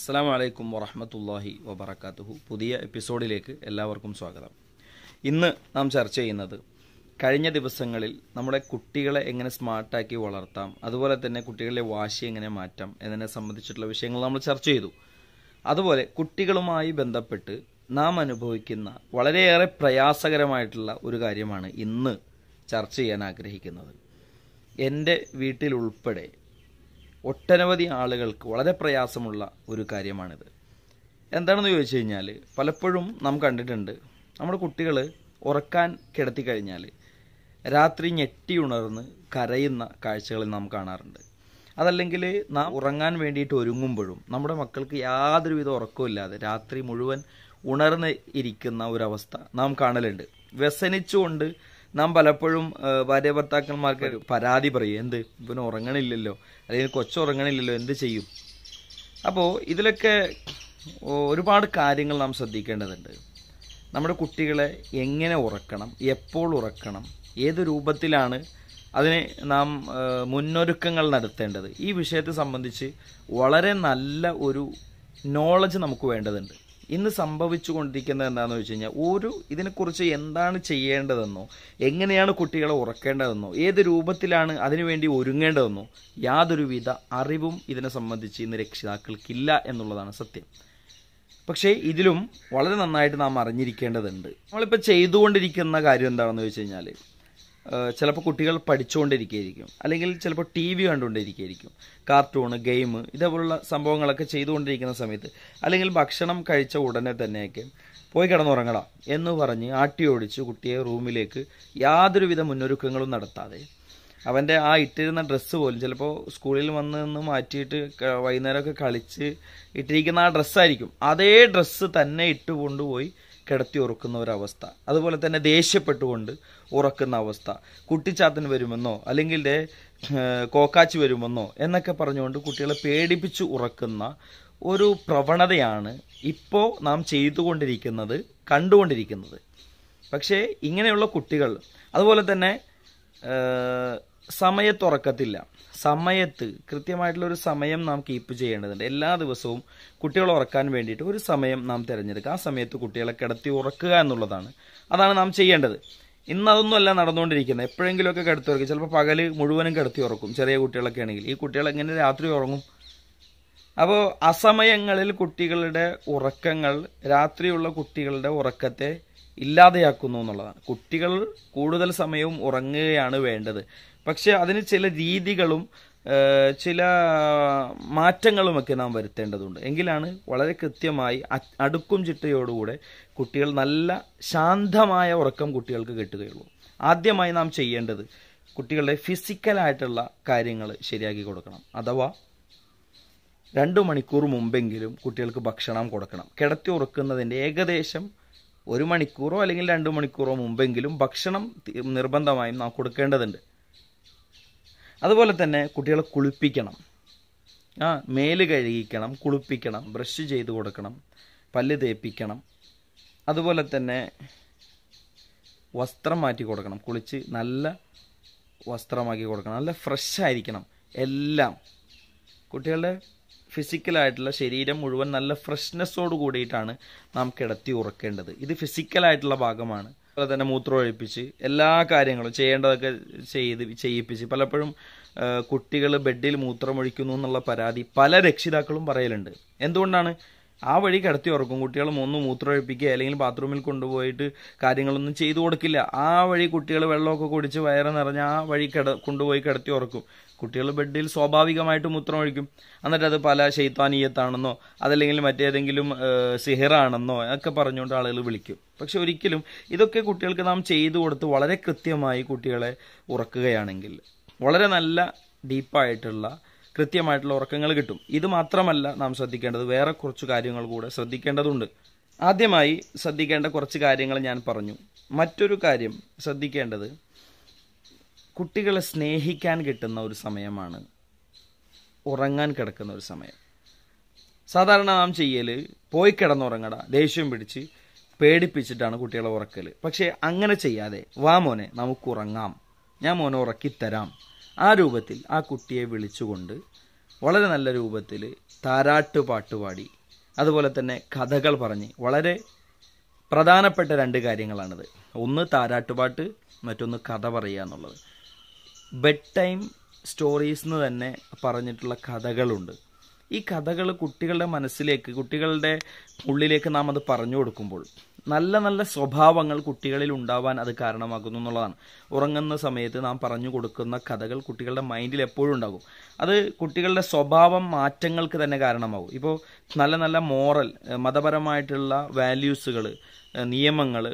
അസ്സാം വലൈക്കും വറഹമത്തല്ലാഹി വബർക്കാത്തുഹു പുതിയ എപ്പിസോഡിലേക്ക് എല്ലാവർക്കും സ്വാഗതം ഇന്ന് നാം ചർച്ച ചെയ്യുന്നത് കഴിഞ്ഞ ദിവസങ്ങളിൽ നമ്മുടെ കുട്ടികളെ എങ്ങനെ സ്മാർട്ടാക്കി വളർത്താം അതുപോലെ തന്നെ കുട്ടികളുടെ വാശി എങ്ങനെ മാറ്റാം എന്നതിനെ സംബന്ധിച്ചിട്ടുള്ള വിഷയങ്ങൾ നമ്മൾ ചർച്ച ചെയ്തു അതുപോലെ കുട്ടികളുമായി ബന്ധപ്പെട്ട് നാം അനുഭവിക്കുന്ന വളരെയേറെ പ്രയാസകരമായിട്ടുള്ള ഒരു കാര്യമാണ് ഇന്ന് ചർച്ച ചെയ്യാൻ ആഗ്രഹിക്കുന്നത് എൻ്റെ വീട്ടിലുൾപ്പെടെ ഒട്ടനവധി ആളുകൾക്ക് വളരെ പ്രയാസമുള്ള ഒരു കാര്യമാണിത് എന്താണെന്ന് ചോദിച്ചു കഴിഞ്ഞാൽ പലപ്പോഴും നാം കണ്ടിട്ടുണ്ട് നമ്മുടെ കുട്ടികൾ ഉറക്കാൻ കിടത്തി കഴിഞ്ഞാൽ രാത്രി ഞെട്ടി ഉണർന്ന് കരയുന്ന കാഴ്ചകൾ നാം കാണാറുണ്ട് അതല്ലെങ്കിൽ നാം ഉറങ്ങാൻ വേണ്ടിയിട്ട് ഒരുങ്ങുമ്പോഴും നമ്മുടെ മക്കൾക്ക് യാതൊരുവിധ ഉറക്കമില്ലാതെ രാത്രി മുഴുവൻ ഉണർന്ന് ഇരിക്കുന്ന ഒരവസ്ഥ നാം കാണലുണ്ട് വ്യസനിച്ചുകൊണ്ട് നാം പലപ്പോഴും ഭാര്യ ഭർത്താക്കന്മാർക്ക് പരാതി പറയും എന്ത് ഇവന് ഉറങ്ങണില്ലല്ലോ അല്ലെങ്കിൽ കൊച്ചുറങ്ങണില്ലല്ലോ എന്ത് ചെയ്യും അപ്പോൾ ഇതിലൊക്കെ ഒരുപാട് കാര്യങ്ങൾ നാം ശ്രദ്ധിക്കേണ്ടതുണ്ട് നമ്മുടെ കുട്ടികളെ എങ്ങനെ ഉറക്കണം എപ്പോൾ ഉറക്കണം ഏത് രൂപത്തിലാണ് അതിന് നാം മുന്നൊരുക്കങ്ങൾ നടത്തേണ്ടത് ഈ വിഷയത്തെ സംബന്ധിച്ച് വളരെ നല്ല ഒരു നോളജ് നമുക്ക് വേണ്ടതുണ്ട് ഇന്ന് സംഭവിച്ചു കൊണ്ടിരിക്കുന്നത് എന്താണെന്ന് വെച്ച് കഴിഞ്ഞാൽ ഒരു ഇതിനെക്കുറിച്ച് എന്താണ് ചെയ്യേണ്ടതെന്നോ എങ്ങനെയാണ് കുട്ടികളെ ഉറക്കേണ്ടതെന്നോ ഏത് രൂപത്തിലാണ് അതിനുവേണ്ടി ഒരുങ്ങേണ്ടതെന്നോ യാതൊരുവിധ അറിവും ഇതിനെ സംബന്ധിച്ച് ഇന്ന് രക്ഷിതാക്കൾക്കില്ല എന്നുള്ളതാണ് സത്യം പക്ഷേ ഇതിലും വളരെ നന്നായിട്ട് നാം അറിഞ്ഞിരിക്കേണ്ടതുണ്ട് നമ്മളിപ്പോൾ ചെയ്തുകൊണ്ടിരിക്കുന്ന കാര്യം എന്താണെന്ന് വെച്ച് കഴിഞ്ഞാൽ ചിലപ്പോൾ കുട്ടികൾ പഠിച്ചുകൊണ്ടിരിക്കുകയായിരിക്കും അല്ലെങ്കിൽ ചിലപ്പോൾ ടി വി കണ്ടുകൊണ്ടിരിക്കുകയായിരിക്കും കാർട്ടൂൺ ഗെയിം ഇതേപോലുള്ള സംഭവങ്ങളൊക്കെ ചെയ്തുകൊണ്ടിരിക്കുന്ന സമയത്ത് അല്ലെങ്കിൽ ഭക്ഷണം കഴിച്ച ഉടനെ തന്നെയൊക്കെ പോയി കിടന്നുറങ്ങണം എന്ന് പറഞ്ഞ് ഓടിച്ച് കുട്ടിയെ റൂമിലേക്ക് യാതൊരുവിധ മുന്നൊരുക്കങ്ങളും നടത്താതെ അവൻ്റെ ആ ഇട്ടിരുന്ന ഡ്രസ്സ് പോലും ചിലപ്പോൾ സ്കൂളിൽ വന്ന് നിന്ന് മാറ്റിയിട്ട് വൈകുന്നേരമൊക്കെ കളിച്ച് ഇട്ടിരിക്കുന്ന ആ ഡ്രസ്സായിരിക്കും അതേ ഡ്രസ്സ് തന്നെ ഇട്ടുകൊണ്ടുപോയി കിടത്തി ഉറക്കുന്ന ഒരവസ്ഥ അതുപോലെ തന്നെ ദേഷ്യപ്പെട്ടുകൊണ്ട് ഉറക്കുന്ന അവസ്ഥ കുട്ടിച്ചാത്തൻ വരുമെന്നോ അല്ലെങ്കിൽ കോക്കാച്ചി വരുമെന്നോ എന്നൊക്കെ പറഞ്ഞുകൊണ്ട് കുട്ടികളെ പേടിപ്പിച്ച് ഉറക്കുന്ന ഒരു പ്രവണതയാണ് ഇപ്പോൾ നാം ചെയ്തുകൊണ്ടിരിക്കുന്നത് കണ്ടുകൊണ്ടിരിക്കുന്നത് പക്ഷേ ഇങ്ങനെയുള്ള കുട്ടികൾ അതുപോലെ തന്നെ സമയത്തുറക്കത്തില്ല സമയത്ത് കൃത്യമായിട്ടുള്ളൊരു ഒരു സമയം നാം കീപ്പ് ചെയ്യേണ്ടതുണ്ട് എല്ലാ ദിവസവും കുട്ടികളെ ഉറക്കാൻ വേണ്ടിയിട്ട് ഒരു സമയം നാം തിരഞ്ഞെടുക്കുക ആ സമയത്ത് കുട്ടികളെ കിടത്തി ഉറക്കുക എന്നുള്ളതാണ് അതാണ് നാം ചെയ്യേണ്ടത് ഇന്ന് അതൊന്നുമല്ല നടന്നുകൊണ്ടിരിക്കുന്നത് എപ്പോഴെങ്കിലുമൊക്കെ കിടത്തി ഉറക്കും ചിലപ്പോൾ പകൽ മുഴുവനും കിടത്തി ഉറക്കും ചെറിയ കുട്ടികളൊക്കെ ആണെങ്കിൽ ഈ കുട്ടികൾ എങ്ങനെ രാത്രി ഉറങ്ങും അപ്പോൾ അസമയങ്ങളിൽ കുട്ടികളുടെ ഉറക്കങ്ങൾ രാത്രിയുള്ള കുട്ടികളുടെ ഉറക്കത്തെ ഇല്ലാതെയാക്കുന്നു എന്നുള്ളതാണ് കുട്ടികൾ കൂടുതൽ സമയവും ഉറങ്ങുകയാണ് വേണ്ടത് പക്ഷെ അതിന് ചില രീതികളും ചില മാറ്റങ്ങളുമൊക്കെ നാം വരുത്തേണ്ടതുണ്ട് എങ്കിലാണ് വളരെ കൃത്യമായി അടുക്കും ചിട്ടയോടുകൂടെ കുട്ടികൾ നല്ല ശാന്തമായ ഉറക്കം കുട്ടികൾക്ക് കിട്ടുകയുള്ളൂ ആദ്യമായി നാം ചെയ്യേണ്ടത് കുട്ടികളുടെ ഫിസിക്കലായിട്ടുള്ള കാര്യങ്ങൾ ശരിയാക്കി കൊടുക്കണം അഥവാ രണ്ട് മണിക്കൂർ മുമ്പെങ്കിലും കുട്ടികൾക്ക് ഭക്ഷണം കൊടുക്കണം കിടത്തി ഉറക്കുന്നതിൻ്റെ ഏകദേശം ഒരു മണിക്കൂറോ അല്ലെങ്കിൽ രണ്ട് മണിക്കൂറോ മുമ്പെങ്കിലും ഭക്ഷണം നിർബന്ധമായും നാം കൊടുക്കേണ്ടതുണ്ട് അതുപോലെ തന്നെ കുട്ടികളെ കുളിപ്പിക്കണം ആ മേല് കഴുകിക്കണം കുളിപ്പിക്കണം ബ്രഷ് ചെയ്ത് കൊടുക്കണം പല്ല് തേപ്പിക്കണം അതുപോലെ തന്നെ വസ്ത്രം മാറ്റി കൊടുക്കണം കുളിച്ച് നല്ല വസ്ത്രമാക്കി കൊടുക്കണം നല്ല ഫ്രഷ് ആയിരിക്കണം എല്ലാം കുട്ടികളുടെ ഫിസിക്കലായിട്ടുള്ള ശരീരം മുഴുവൻ നല്ല ഫ്രഷ്നെസ്സോട് കൂടിയിട്ടാണ് നാം കിടത്തി ഉറക്കേണ്ടത് ഇത് ഫിസിക്കലായിട്ടുള്ള ഭാഗമാണ് അതുപോലെ തന്നെ മൂത്രമൊഴിപ്പിച്ച് എല്ലാ കാര്യങ്ങളും ചെയ്യേണ്ടതൊക്കെ ചെയ്ത് ചെയ്യിപ്പിച്ച് പലപ്പോഴും കുട്ടികൾ ബെഡിൽ മൂത്രമൊഴിക്കുന്നു എന്നുള്ള പരാതി പല രക്ഷിതാക്കളും പറയലുണ്ട് എന്തുകൊണ്ടാണ് ആ വഴി കിടത്തി ഉറക്കും കുട്ടികൾ ഒന്ന് മൂത്രമൊഴിപ്പിക്കുക അല്ലെങ്കിൽ ബാത്റൂമിൽ കൊണ്ടുപോയിട്ട് കാര്യങ്ങളൊന്നും ചെയ്തു കൊടുക്കില്ല ആ വഴി കുട്ടികൾ വെള്ളമൊക്കെ കുടിച്ച് വയറ് നിറഞ്ഞ് ആ വഴി കിട കൊണ്ടുപോയി കിടത്തി ഉറക്കും കുട്ടികൾ ബെഡിൽ സ്വാഭാവികമായിട്ട് മൂത്രം ഒഴിക്കും എന്നിട്ട് അത് പല ശൈത്താനീയത്താണെന്നോ അതല്ലെങ്കിൽ മറ്റേതെങ്കിലും സിഹിറാണെന്നോ ഒക്കെ പറഞ്ഞുകൊണ്ട് ആളുകൾ വിളിക്കും പക്ഷെ ഒരിക്കലും ഇതൊക്കെ കുട്ടികൾക്ക് നാം ചെയ്തു കൊടുത്ത് വളരെ കൃത്യമായി കുട്ടികളെ ഉറക്കുകയാണെങ്കിൽ വളരെ നല്ല ഡീപ്പായിട്ടുള്ള കൃത്യമായിട്ടുള്ള ഉറക്കങ്ങൾ കിട്ടും ഇത് മാത്രമല്ല നാം ശ്രദ്ധിക്കേണ്ടത് വേറെ കുറച്ച് കാര്യങ്ങൾ കൂടെ ശ്രദ്ധിക്കേണ്ടതുണ്ട് ആദ്യമായി ശ്രദ്ധിക്കേണ്ട കുറച്ച് കാര്യങ്ങൾ ഞാൻ പറഞ്ഞു മറ്റൊരു കാര്യം ശ്രദ്ധിക്കേണ്ടത് കുട്ടികളെ സ്നേഹിക്കാൻ കിട്ടുന്ന ഒരു സമയമാണ് ഉറങ്ങാൻ കിടക്കുന്ന ഒരു സമയം സാധാരണ നാം ചെയ്യൽ പോയി കിടന്നുറങ്ങട ദേഷ്യം പിടിച്ച് പേടിപ്പിച്ചിട്ടാണ് കുട്ടികളെ ഉറക്കൽ പക്ഷേ അങ്ങനെ ചെയ്യാതെ വാ മോനെ നമുക്ക് ഉറങ്ങാം ഞാൻ മോനെ ഉറക്കിത്തരാം ആ രൂപത്തിൽ ആ കുട്ടിയെ വിളിച്ചുകൊണ്ട് വളരെ നല്ല രൂപത്തിൽ താരാട്ട് പാട്ടുപാടി അതുപോലെ തന്നെ കഥകൾ പറഞ്ഞ് വളരെ പ്രധാനപ്പെട്ട രണ്ട് കാര്യങ്ങളാണിത് ഒന്ന് താരാട്ടുപാട്ട് മറ്റൊന്ന് കഥ പറയുക എന്നുള്ളത് ബെഡ് ടൈം സ്റ്റോറീസ് എന്ന് തന്നെ പറഞ്ഞിട്ടുള്ള കഥകളുണ്ട് ഈ കഥകൾ കുട്ടികളുടെ മനസ്സിലേക്ക് കുട്ടികളുടെ ഉള്ളിലേക്ക് നാം അത് പറഞ്ഞു കൊടുക്കുമ്പോൾ നല്ല നല്ല സ്വഭാവങ്ങൾ കുട്ടികളിൽ ഉണ്ടാവാൻ അത് കാരണമാകുന്നു എന്നുള്ളതാണ് ഉറങ്ങുന്ന സമയത്ത് നാം പറഞ്ഞു കൊടുക്കുന്ന കഥകൾ കുട്ടികളുടെ മൈൻഡിൽ എപ്പോഴും ഉണ്ടാകും അത് കുട്ടികളുടെ സ്വഭാവം മാറ്റങ്ങൾക്ക് തന്നെ കാരണമാകും ഇപ്പോൾ നല്ല നല്ല മോറൽ മതപരമായിട്ടുള്ള വാല്യൂസുകൾ നിയമങ്ങൾ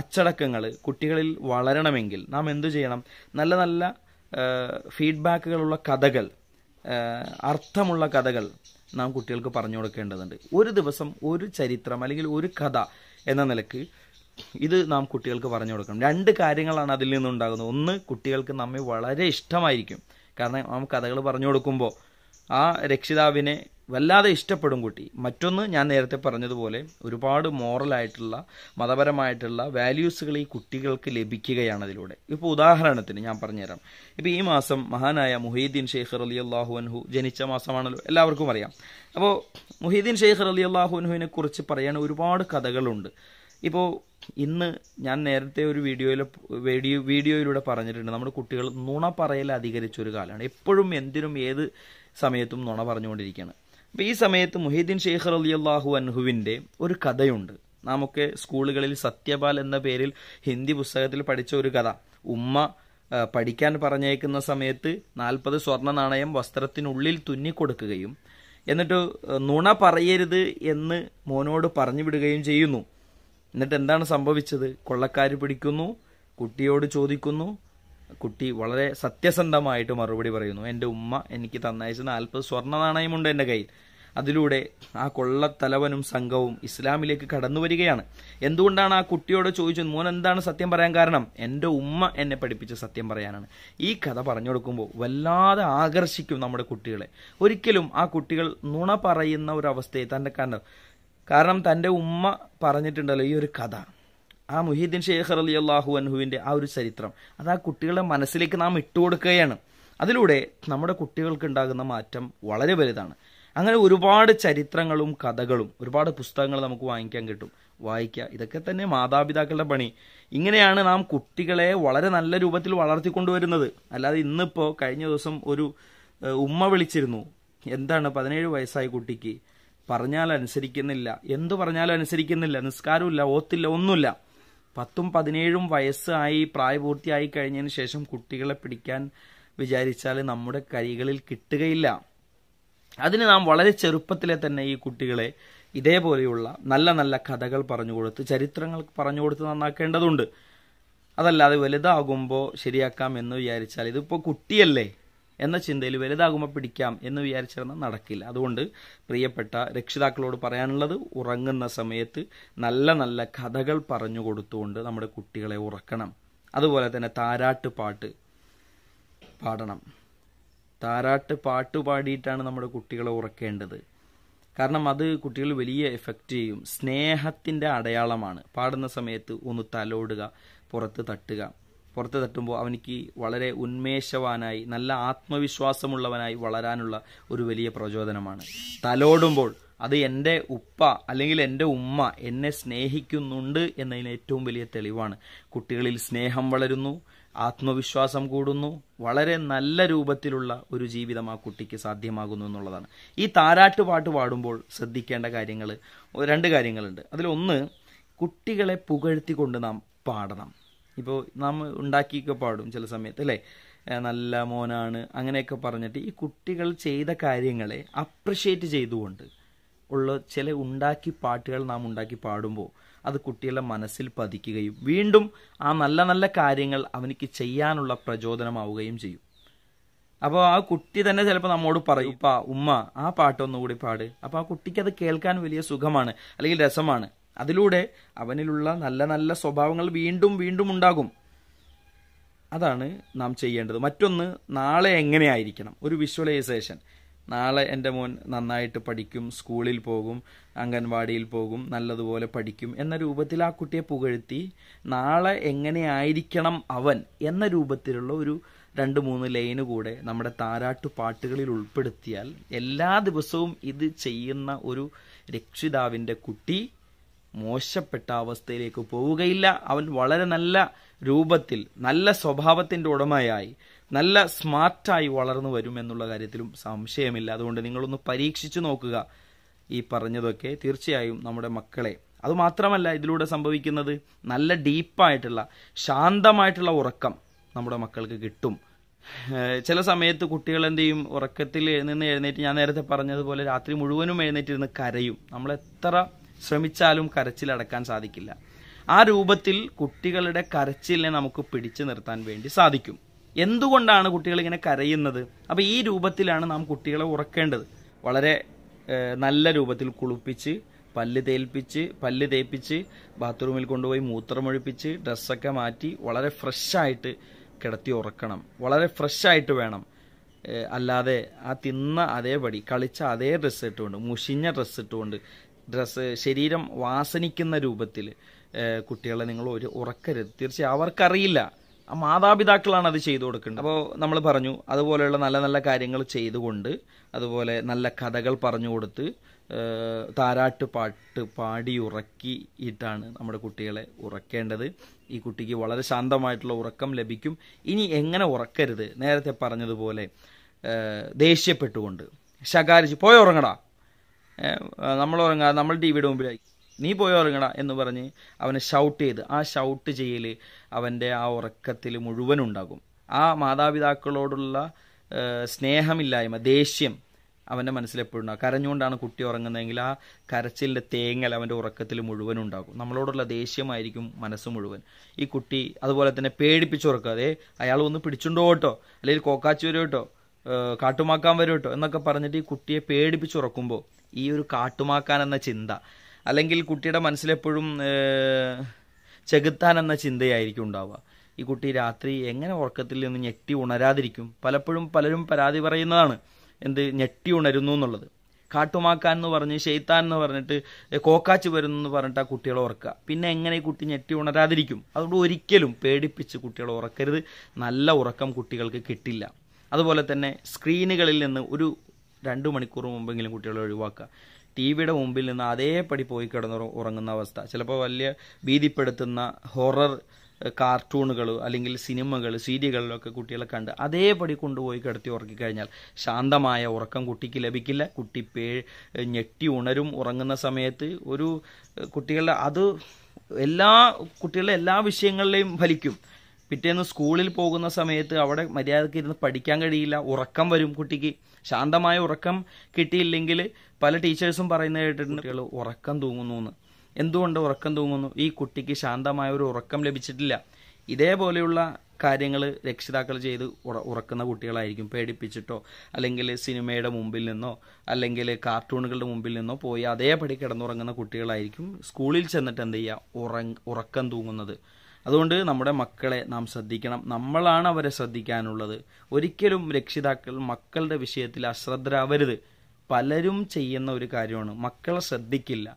അച്ചടക്കങ്ങൾ കുട്ടികളിൽ വളരണമെങ്കിൽ നാം എന്തു ചെയ്യണം നല്ല നല്ല ഫീഡ്ബാക്കുകളുള്ള കഥകൾ അർത്ഥമുള്ള കഥകൾ നാം കുട്ടികൾക്ക് പറഞ്ഞു കൊടുക്കേണ്ടതുണ്ട് ഒരു ദിവസം ഒരു ചരിത്രം അല്ലെങ്കിൽ ഒരു കഥ എന്ന നിലക്ക് ഇത് നാം കുട്ടികൾക്ക് പറഞ്ഞു കൊടുക്കണം രണ്ട് കാര്യങ്ങളാണ് അതിൽ നിന്നുണ്ടാകുന്നത് ഒന്ന് കുട്ടികൾക്ക് നമ്മെ വളരെ ഇഷ്ടമായിരിക്കും കാരണം നാം കഥകൾ പറഞ്ഞു കൊടുക്കുമ്പോൾ ആ രക്ഷിതാവിനെ വല്ലാതെ ഇഷ്ടപ്പെടും കുട്ടി മറ്റൊന്ന് ഞാൻ നേരത്തെ പറഞ്ഞതുപോലെ ഒരുപാട് മോറലായിട്ടുള്ള മതപരമായിട്ടുള്ള വാല്യൂസുകൾ ഈ കുട്ടികൾക്ക് ലഭിക്കുകയാണ് അതിലൂടെ ഇപ്പോൾ ഉദാഹരണത്തിന് ഞാൻ പറഞ്ഞുതരാം ഇപ്പോൾ ഈ മാസം മഹാനായ മുഹീദ്ദീൻ ഷെയ്ഖർ അലി അള്ളാഹു അൻഹു ജനിച്ച മാസമാണല്ലോ എല്ലാവർക്കും അറിയാം അപ്പോൾ മുഹീദ്ദീൻ ഷെയ്ഖർ അലി അള്ളാഹു അൻഹുവിനെ കുറിച്ച് പറയാൻ ഒരുപാട് കഥകളുണ്ട് ഇപ്പോൾ ഇന്ന് ഞാൻ നേരത്തെ ഒരു വീഡിയോയിൽ വീഡിയോ വീഡിയോയിലൂടെ പറഞ്ഞിട്ടുണ്ട് നമ്മുടെ കുട്ടികൾ നുണ പറയൽ അധികരിച്ചൊരു കാലമാണ് എപ്പോഴും എന്തിനും ഏത് സമയത്തും നുണ പറഞ്ഞുകൊണ്ടിരിക്കുകയാണ് അപ്പം ഈ സമയത്ത് മൊഹീദ്ദീൻ ഷെയ്ഖർ അലി അള്ളാഹു അൻഹുവിൻ്റെ ഒരു കഥയുണ്ട് നാമൊക്കെ സ്കൂളുകളിൽ സത്യപാൽ എന്ന പേരിൽ ഹിന്ദി പുസ്തകത്തിൽ പഠിച്ച ഒരു കഥ ഉമ്മ പഠിക്കാൻ പറഞ്ഞേക്കുന്ന സമയത്ത് നാൽപ്പത് സ്വർണ്ണ നാണയം വസ്ത്രത്തിനുള്ളിൽ തുന്നിക്കൊടുക്കുകയും എന്നിട്ട് നുണ പറയരുത് എന്ന് മോനോട് പറഞ്ഞു വിടുകയും ചെയ്യുന്നു എന്നിട്ട് എന്താണ് സംഭവിച്ചത് കൊള്ളക്കാർ പിടിക്കുന്നു കുട്ടിയോട് ചോദിക്കുന്നു കുട്ടി വളരെ സത്യസന്ധമായിട്ട് മറുപടി പറയുന്നു എൻ്റെ ഉമ്മ എനിക്ക് തന്നയച്ച നാൽപ്പത് സ്വർണ്ണ നാണയമുണ്ട് എൻ്റെ കയ്യിൽ അതിലൂടെ ആ കൊള്ളത്തലവനും സംഘവും ഇസ്ലാമിലേക്ക് കടന്നു വരികയാണ് എന്തുകൊണ്ടാണ് ആ കുട്ടിയോട് ചോദിച്ചത് മോൻ എന്താണ് സത്യം പറയാൻ കാരണം എൻ്റെ ഉമ്മ എന്നെ പഠിപ്പിച്ച സത്യം പറയാനാണ് ഈ കഥ പറഞ്ഞു കൊടുക്കുമ്പോൾ വല്ലാതെ ആകർഷിക്കും നമ്മുടെ കുട്ടികളെ ഒരിക്കലും ആ കുട്ടികൾ നുണ പറയുന്ന ഒരു തൻ്റെ കാരണം കാരണം തൻ്റെ ഉമ്മ പറഞ്ഞിട്ടുണ്ടല്ലോ ഈ ഒരു കഥ ആ മുഹീദ്ദീൻ ഷെയ്ഖർ അലി അള്ളാഹു അൻഹുവിൻ്റെ ആ ഒരു ചരിത്രം അത് ആ കുട്ടികളുടെ മനസ്സിലേക്ക് നാം ഇട്ടു കൊടുക്കുകയാണ് അതിലൂടെ നമ്മുടെ കുട്ടികൾക്ക് ഉണ്ടാകുന്ന മാറ്റം വളരെ വലുതാണ് അങ്ങനെ ഒരുപാട് ചരിത്രങ്ങളും കഥകളും ഒരുപാട് പുസ്തകങ്ങൾ നമുക്ക് വാങ്ങിക്കാൻ കിട്ടും വായിക്കുക ഇതൊക്കെ തന്നെ മാതാപിതാക്കളുടെ പണി ഇങ്ങനെയാണ് നാം കുട്ടികളെ വളരെ നല്ല രൂപത്തിൽ വളർത്തിക്കൊണ്ടുവരുന്നത് അല്ലാതെ ഇന്നിപ്പോൾ കഴിഞ്ഞ ദിവസം ഒരു ഉമ്മ വിളിച്ചിരുന്നു എന്താണ് പതിനേഴ് വയസ്സായ കുട്ടിക്ക് പറഞ്ഞാൽ അനുസരിക്കുന്നില്ല എന്തു പറഞ്ഞാലും അനുസരിക്കുന്നില്ല നിസ്കാരമില്ല ഓത്തില്ല ഒന്നുമില്ല പത്തും പതിനേഴും വയസ്സായി പ്രായപൂർത്തിയായി കഴിഞ്ഞതിന് ശേഷം കുട്ടികളെ പിടിക്കാൻ വിചാരിച്ചാൽ നമ്മുടെ കൈകളിൽ കിട്ടുകയില്ല അതിന് നാം വളരെ ചെറുപ്പത്തിലെ തന്നെ ഈ കുട്ടികളെ ഇതേപോലെയുള്ള നല്ല നല്ല കഥകൾ പറഞ്ഞു കൊടുത്ത് ചരിത്രങ്ങൾ പറഞ്ഞു കൊടുത്ത് നന്നാക്കേണ്ടതുണ്ട് അതല്ലാതെ വലുതാകുമ്പോൾ ശരിയാക്കാം എന്ന് വിചാരിച്ചാൽ ഇതിപ്പോൾ കുട്ടിയല്ലേ എന്ന ചിന്തയിൽ വലുതാകുമ്പോൾ പിടിക്കാം എന്ന് വിചാരിച്ചിരുന്നാൽ നടക്കില്ല അതുകൊണ്ട് പ്രിയപ്പെട്ട രക്ഷിതാക്കളോട് പറയാനുള്ളത് ഉറങ്ങുന്ന സമയത്ത് നല്ല നല്ല കഥകൾ പറഞ്ഞു കൊടുത്തുകൊണ്ട് നമ്മുടെ കുട്ടികളെ ഉറക്കണം അതുപോലെ തന്നെ താരാട്ട് പാട്ട് പാടണം താരാട്ട് പാട്ട് പാടിയിട്ടാണ് നമ്മുടെ കുട്ടികളെ ഉറക്കേണ്ടത് കാരണം അത് കുട്ടികൾ വലിയ എഫക്റ്റ് ചെയ്യും സ്നേഹത്തിൻ്റെ അടയാളമാണ് പാടുന്ന സമയത്ത് ഒന്ന് തലോടുക പുറത്ത് തട്ടുക പുറത്ത് തട്ടുമ്പോൾ അവനിക്ക് വളരെ ഉന്മേഷവാനായി നല്ല ആത്മവിശ്വാസമുള്ളവനായി വളരാനുള്ള ഒരു വലിയ പ്രചോദനമാണ് തലോടുമ്പോൾ അത് എൻ്റെ ഉപ്പ അല്ലെങ്കിൽ എൻ്റെ ഉമ്മ എന്നെ സ്നേഹിക്കുന്നുണ്ട് എന്നതിന് ഏറ്റവും വലിയ തെളിവാണ് കുട്ടികളിൽ സ്നേഹം വളരുന്നു ആത്മവിശ്വാസം കൂടുന്നു വളരെ നല്ല രൂപത്തിലുള്ള ഒരു ജീവിതം ആ കുട്ടിക്ക് സാധ്യമാകുന്നു എന്നുള്ളതാണ് ഈ താരാട്ട് പാട്ട് പാടുമ്പോൾ ശ്രദ്ധിക്കേണ്ട കാര്യങ്ങൾ രണ്ട് കാര്യങ്ങളുണ്ട് അതിലൊന്ന് കുട്ടികളെ പുകഴ്ത്തിക്കൊണ്ട് നാം പാടണം ഇപ്പോൾ നാം ഉണ്ടാക്കിയൊക്കെ പാടും ചില സമയത്ത് അല്ലേ നല്ല മോനാണ് അങ്ങനെയൊക്കെ പറഞ്ഞിട്ട് ഈ കുട്ടികൾ ചെയ്ത കാര്യങ്ങളെ അപ്രിഷ്യേറ്റ് ചെയ്തുകൊണ്ട് ഉള്ള ചില ഉണ്ടാക്കി പാട്ടുകൾ നാം ഉണ്ടാക്കി പാടുമ്പോൾ അത് കുട്ടികളുടെ മനസ്സിൽ പതിക്കുകയും വീണ്ടും ആ നല്ല നല്ല കാര്യങ്ങൾ അവനിക്ക് ചെയ്യാനുള്ള പ്രചോദനമാവുകയും ചെയ്യും അപ്പോൾ ആ കുട്ടി തന്നെ ചിലപ്പോൾ നമ്മോട് പറയും ഇപ്പം ഉമ്മ ആ പാട്ടൊന്നുകൂടി പാട് അപ്പോൾ ആ കുട്ടിക്ക് അത് കേൾക്കാൻ വലിയ സുഖമാണ് അല്ലെങ്കിൽ രസമാണ് അതിലൂടെ അവനിലുള്ള നല്ല നല്ല സ്വഭാവങ്ങൾ വീണ്ടും വീണ്ടും ഉണ്ടാകും അതാണ് നാം ചെയ്യേണ്ടത് മറ്റൊന്ന് നാളെ എങ്ങനെയായിരിക്കണം ഒരു വിഷ്വലൈസേഷൻ നാളെ എൻ്റെ മോൻ നന്നായിട്ട് പഠിക്കും സ്കൂളിൽ പോകും അംഗൻവാടിയിൽ പോകും നല്ലതുപോലെ പഠിക്കും എന്ന രൂപത്തിൽ ആ കുട്ടിയെ പുകഴ്ത്തി നാളെ എങ്ങനെയായിരിക്കണം അവൻ എന്ന രൂപത്തിലുള്ള ഒരു രണ്ട് മൂന്ന് ലൈന് കൂടെ നമ്മുടെ താരാട്ടു പാട്ടുകളിൽ ഉൾപ്പെടുത്തിയാൽ എല്ലാ ദിവസവും ഇത് ചെയ്യുന്ന ഒരു രക്ഷിതാവിൻ്റെ കുട്ടി മോശപ്പെട്ട അവസ്ഥയിലേക്ക് പോവുകയില്ല അവൻ വളരെ നല്ല രൂപത്തിൽ നല്ല സ്വഭാവത്തിന്റെ ഉടമയായി നല്ല സ്മാർട്ടായി വളർന്നു വരും എന്നുള്ള കാര്യത്തിലും സംശയമില്ല അതുകൊണ്ട് നിങ്ങളൊന്ന് പരീക്ഷിച്ചു നോക്കുക ഈ പറഞ്ഞതൊക്കെ തീർച്ചയായും നമ്മുടെ മക്കളെ അതുമാത്രമല്ല ഇതിലൂടെ സംഭവിക്കുന്നത് നല്ല ഡീപ്പായിട്ടുള്ള ശാന്തമായിട്ടുള്ള ഉറക്കം നമ്മുടെ മക്കൾക്ക് കിട്ടും ചില സമയത്ത് കുട്ടികൾ എന്ത് ചെയ്യും ഉറക്കത്തിൽ നിന്ന് എഴുന്നേറ്റ് ഞാൻ നേരത്തെ പറഞ്ഞതുപോലെ രാത്രി മുഴുവനും എഴുന്നേറ്റിരുന്ന് കരയും നമ്മൾ എത്ര ശ്രമിച്ചാലും കരച്ചിലടക്കാൻ സാധിക്കില്ല ആ രൂപത്തിൽ കുട്ടികളുടെ കരച്ചിലിനെ നമുക്ക് പിടിച്ചു നിർത്താൻ വേണ്ടി സാധിക്കും എന്തുകൊണ്ടാണ് കുട്ടികൾ ഇങ്ങനെ കരയുന്നത് അപ്പോൾ ഈ രൂപത്തിലാണ് നാം കുട്ടികളെ ഉറക്കേണ്ടത് വളരെ നല്ല രൂപത്തിൽ കുളിപ്പിച്ച് പല്ല് തേൽപ്പിച്ച് പല്ല് തേപ്പിച്ച് ബാത്റൂമിൽ കൊണ്ടുപോയി മൂത്രമൊഴിപ്പിച്ച് ഡ്രസ്സൊക്കെ മാറ്റി വളരെ ഫ്രഷായിട്ട് കിടത്തി ഉറക്കണം വളരെ ഫ്രഷായിട്ട് വേണം അല്ലാതെ ആ തിന്ന അതേപടി കളിച്ച അതേ ഡ്രസ്സ് ഇട്ടുകൊണ്ട് മുഷിഞ്ഞ ഡ്രസ്സ് ഇട്ടുകൊണ്ട് ഡ്രസ്സ് ശരീരം വാസനിക്കുന്ന രൂപത്തിൽ കുട്ടികളെ നിങ്ങൾ ഒരു ഉറക്കരുത് തീർച്ചയായും അവർക്കറിയില്ല മാതാപിതാക്കളാണ് അത് ചെയ്തു കൊടുക്കേണ്ടത് അപ്പോൾ നമ്മൾ പറഞ്ഞു അതുപോലെയുള്ള നല്ല നല്ല കാര്യങ്ങൾ ചെയ്തുകൊണ്ട് അതുപോലെ നല്ല കഥകൾ പറഞ്ഞു കൊടുത്ത് താരാട്ട് പാട്ട് പാടി ഉറക്കിയിട്ടാണ് നമ്മുടെ കുട്ടികളെ ഉറക്കേണ്ടത് ഈ കുട്ടിക്ക് വളരെ ശാന്തമായിട്ടുള്ള ഉറക്കം ലഭിക്കും ഇനി എങ്ങനെ ഉറക്കരുത് നേരത്തെ പറഞ്ഞതുപോലെ ദേഷ്യപ്പെട്ടുകൊണ്ട് ശകാരിച്ച് പോയി ഉറങ്ങടാ നമ്മൾ ഉറങ്ങാ നമ്മൾ ടി വിയുടെ മുമ്പിലായി നീ പോയി ഉറങ്ങണ എന്ന് പറഞ്ഞ് അവനെ ഷൗട്ട് ചെയ്ത് ആ ഷൗട്ട് ചെയ്യൽ അവൻ്റെ ആ ഉറക്കത്തിൽ മുഴുവൻ ഉണ്ടാകും ആ മാതാപിതാക്കളോടുള്ള സ്നേഹമില്ലായ്മ ദേഷ്യം അവൻ്റെ മനസ്സിലെപ്പോഴും ഉണ്ടാകും കരഞ്ഞുകൊണ്ടാണ് കുട്ടി ഉറങ്ങുന്നതെങ്കിൽ ആ കരച്ചിലിൻ്റെ തേങ്ങൽ അവൻ്റെ ഉറക്കത്തിൽ മുഴുവൻ ഉണ്ടാകും നമ്മളോടുള്ള ദേഷ്യമായിരിക്കും മനസ്സ് മുഴുവൻ ഈ കുട്ടി അതുപോലെ തന്നെ പേടിപ്പിച്ചുറക്കാതെ അയാൾ ഒന്ന് പിടിച്ചുണ്ടോ കേട്ടോ അല്ലെങ്കിൽ കോക്കാച്ചൂരോ കേട്ടോ കാട്ടുമാക്കാൻ വരും കേട്ടോ എന്നൊക്കെ പറഞ്ഞിട്ട് ഈ കുട്ടിയെ പേടിപ്പിച്ചുറക്കുമ്പോൾ ഈ ഒരു കാട്ടുമാക്കാൻ എന്ന ചിന്ത അല്ലെങ്കിൽ കുട്ടിയുടെ മനസ്സിലെപ്പോഴും ചെകുത്താൻ എന്ന ചിന്തയായിരിക്കും ഉണ്ടാവുക ഈ കുട്ടി രാത്രി എങ്ങനെ ഉറക്കത്തിൽ നിന്ന് ഞെട്ടി ഉണരാതിരിക്കും പലപ്പോഴും പലരും പരാതി പറയുന്നതാണ് എന്ത് ഞെട്ടി ഉണരുന്നു എന്നുള്ളത് കാട്ടുമാക്കാൻ എന്ന് പറഞ്ഞ് ഷെയ്ത്താൻ എന്ന് പറഞ്ഞിട്ട് കോക്കാച്ച് വരുന്നു എന്ന് പറഞ്ഞിട്ട് ആ കുട്ടികളെ ഉറക്കുക പിന്നെ എങ്ങനെ ഈ കുട്ടി ഞെട്ടി ഉണരാതിരിക്കും അതുകൊണ്ട് ഒരിക്കലും പേടിപ്പിച്ച് കുട്ടികളെ ഉറക്കരുത് നല്ല ഉറക്കം കുട്ടികൾക്ക് കിട്ടില്ല അതുപോലെ തന്നെ സ്ക്രീനുകളിൽ നിന്ന് ഒരു രണ്ട് മണിക്കൂർ മുമ്പെങ്കിലും കുട്ടികളെ ഒഴിവാക്കുക ടി വിയുടെ മുമ്പിൽ നിന്ന് അതേപടി പോയി കിടന്ന് ഉറങ്ങുന്ന അവസ്ഥ ചിലപ്പോൾ വലിയ ഭീതിപ്പെടുത്തുന്ന ഹൊറർ കാർട്ടൂണുകൾ അല്ലെങ്കിൽ സിനിമകൾ സീരിയലുകളിലൊക്കെ കുട്ടികളെ കണ്ട് അതേപടി കൊണ്ടുപോയി കിടത്തി ഉറക്കിക്കഴിഞ്ഞാൽ ശാന്തമായ ഉറക്കം കുട്ടിക്ക് ലഭിക്കില്ല കുട്ടി പേ ഞെട്ടി ഉണരും ഉറങ്ങുന്ന സമയത്ത് ഒരു കുട്ടികളുടെ അത് എല്ലാ കുട്ടികളുടെ എല്ലാ വിഷയങ്ങളിലെയും ഫലിക്കും പിറ്റേന്ന് സ്കൂളിൽ പോകുന്ന സമയത്ത് അവിടെ മര്യാദയ്ക്ക് ഇരുന്ന് പഠിക്കാൻ കഴിയില്ല ഉറക്കം വരും കുട്ടിക്ക് ശാന്തമായ ഉറക്കം കിട്ടിയില്ലെങ്കിൽ പല ടീച്ചേഴ്സും പറയുന്നത് കേട്ടിട്ടുണ്ട് കുട്ടികൾ ഉറക്കം തൂങ്ങുന്നു എന്ന് എന്തുകൊണ്ട് ഉറക്കം തൂങ്ങുന്നു ഈ കുട്ടിക്ക് ശാന്തമായ ഒരു ഉറക്കം ലഭിച്ചിട്ടില്ല ഇതേപോലെയുള്ള കാര്യങ്ങൾ രക്ഷിതാക്കൾ ചെയ്ത് ഉറക്കുന്ന കുട്ടികളായിരിക്കും പേടിപ്പിച്ചിട്ടോ അല്ലെങ്കിൽ സിനിമയുടെ മുമ്പിൽ നിന്നോ അല്ലെങ്കിൽ കാർട്ടൂണുകളുടെ മുമ്പിൽ നിന്നോ പോയി അതേപടി കിടന്നുറങ്ങുന്ന കുട്ടികളായിരിക്കും സ്കൂളിൽ ചെന്നിട്ട് എന്ത് ചെയ്യുക ഉറക്കം തൂങ്ങുന്നത് അതുകൊണ്ട് നമ്മുടെ മക്കളെ നാം ശ്രദ്ധിക്കണം നമ്മളാണ് അവരെ ശ്രദ്ധിക്കാനുള്ളത് ഒരിക്കലും രക്ഷിതാക്കൾ മക്കളുടെ വിഷയത്തിൽ അശ്രദ്ധരാവരുത് പലരും ചെയ്യുന്ന ഒരു കാര്യമാണ് മക്കളെ ശ്രദ്ധിക്കില്ല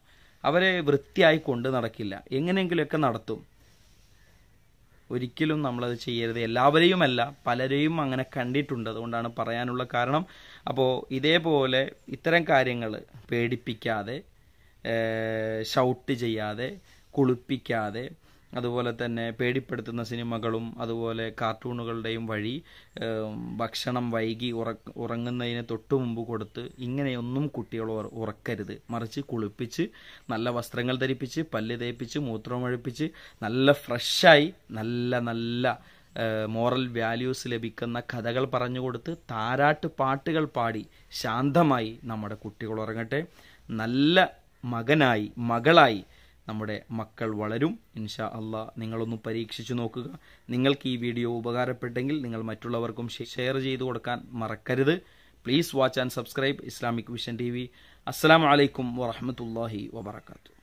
അവരെ വൃത്തിയായി കൊണ്ട് നടക്കില്ല എങ്ങനെയെങ്കിലുമൊക്കെ നടത്തും ഒരിക്കലും നമ്മളത് ചെയ്യരുത് എല്ലാവരെയുമല്ല പലരെയും അങ്ങനെ കണ്ടിട്ടുണ്ട് അതുകൊണ്ടാണ് പറയാനുള്ള കാരണം അപ്പോൾ ഇതേപോലെ ഇത്തരം കാര്യങ്ങൾ പേടിപ്പിക്കാതെ ഷൗട്ട് ചെയ്യാതെ കുളിപ്പിക്കാതെ അതുപോലെ തന്നെ പേടിപ്പെടുത്തുന്ന സിനിമകളും അതുപോലെ കാർട്ടൂണുകളുടെയും വഴി ഭക്ഷണം വൈകി ഉറങ്ങുന്നതിന് തൊട്ടു മുമ്പ് കൊടുത്ത് ഇങ്ങനെയൊന്നും കുട്ടികൾ ഉറക്കരുത് മറിച്ച് കുളിപ്പിച്ച് നല്ല വസ്ത്രങ്ങൾ ധരിപ്പിച്ച് പല്ല് തേപ്പിച്ച് മൂത്രമൊഴിപ്പിച്ച് നല്ല ഫ്രഷായി നല്ല നല്ല മോറൽ വാല്യൂസ് ലഭിക്കുന്ന കഥകൾ പറഞ്ഞു കൊടുത്ത് താരാട്ട് പാട്ടുകൾ പാടി ശാന്തമായി നമ്മുടെ കുട്ടികൾ ഉറങ്ങട്ടെ നല്ല മകനായി മകളായി നമ്മുടെ മക്കൾ വളരും ഇൻഷാ അള്ളാ നിങ്ങളൊന്ന് പരീക്ഷിച്ചു നോക്കുക നിങ്ങൾക്ക് ഈ വീഡിയോ ഉപകാരപ്പെട്ടെങ്കിൽ നിങ്ങൾ മറ്റുള്ളവർക്കും ഷെയർ ചെയ്തു കൊടുക്കാൻ മറക്കരുത് please watch and subscribe Islamic vision T V അസ്സാം വലൈക്കും വാഹമത്തല്ലാഹി വാത്തു